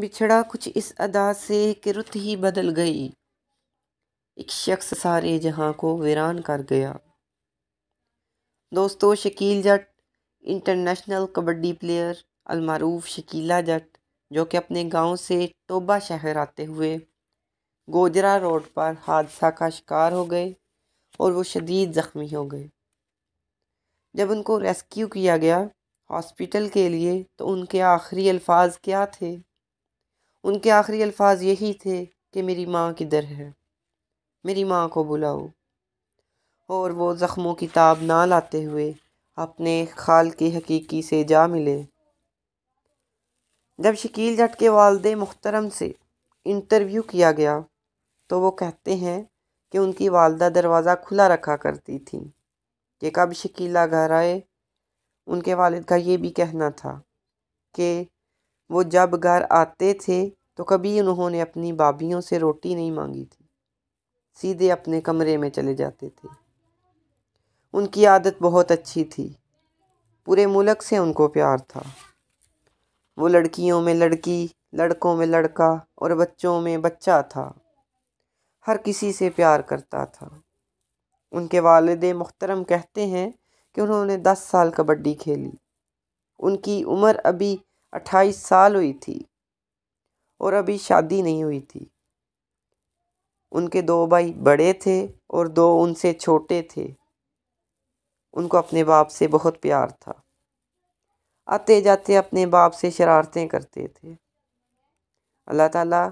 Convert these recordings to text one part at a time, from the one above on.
बिछड़ा कुछ इस अदा से कि रुत ही बदल गई एक शख्स सारे जहां को वीरान कर गया दोस्तों शकील जट इंटरनेशनल कबड्डी प्लेयर अलमारूफ शकीला जट जो कि अपने गांव से टोबा शहर आते हुए गोजरा रोड पर हादसा का शिकार हो गए और वो शदीद ज़ख्मी हो गए जब उनको रेस्क्यू किया गया हॉस्पिटल के लिए तो उनके आखिरी अल्फाज क्या थे उनके आखिरी अल्फाज यही थे कि मेरी माँ किधर है मेरी माँ को बुलाओ और वो ज़ख्मों की ताब ना लाते हुए अपने खाल की हकीकी से जा मिले जब शकील जट के वालद मुख्तरम से इंटरव्यू किया गया तो वो कहते हैं कि उनकी वालदा दरवाज़ा खुला रखा करती थी कि कब शकीला घर आए उनके वालिद का ये भी कहना था कि वो जब घर आते थे तो कभी उन्होंने अपनी भाभीियों से रोटी नहीं मांगी थी सीधे अपने कमरे में चले जाते थे उनकी आदत बहुत अच्छी थी पूरे मुल्क से उनको प्यार था वो लड़कियों में लड़की लड़कों में लड़का और बच्चों में बच्चा था हर किसी से प्यार करता था उनके वालद मोहतरम कहते हैं कि उन्होंने दस साल कबड्डी खेली उनकी उम्र अभी अट्ठाईस साल हुई थी और अभी शादी नहीं हुई थी उनके दो भाई बड़े थे और दो उनसे छोटे थे उनको अपने बाप से बहुत प्यार था आते जाते अपने बाप से शरारतें करते थे अल्लाह ताला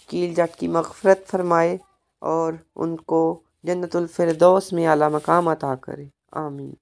शकील जट की मगफरत फरमाए और उनको फिरदौस में आला मकाम अता करे आमीन